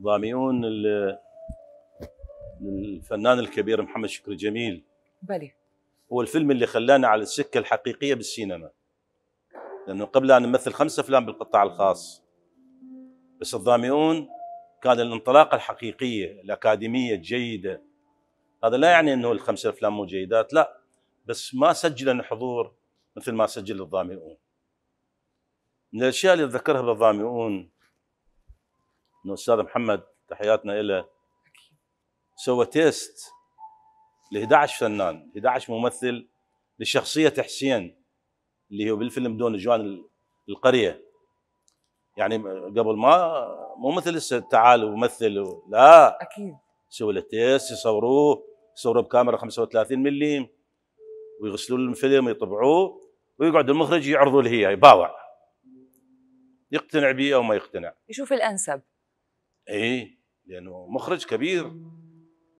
ضامئون الفنان الكبير محمد شكري جميل بلي هو الفيلم اللي خلانا على السكه الحقيقيه بالسينما لانه قبل ان نمثل خمسة افلام بالقطاع الخاص بس الضامئون كان الانطلاقه الحقيقيه الاكاديميه الجيده هذا لا يعني انه الخمسة افلام مو جيدات لا بس ما سجل حضور مثل ما سجل الضامئون من الاشياء اللي ذكرها بالضامئون انه الاستاذ محمد تحياتنا له سوى تيست ل 11 فنان 11 ممثل لشخصيه حسين اللي هو بالفيلم دون جوان القريه يعني قبل ما مو مثل هسه تعال ومثل لا اكيد سووا له تيست يصوروه يصوروه بكاميرا 35 ملي له الفيلم ويطبعوه ويقعد المخرج يعرضوا له هي يباوع يقتنع به او ما يقتنع يشوف الانسب ايه لانه مخرج كبير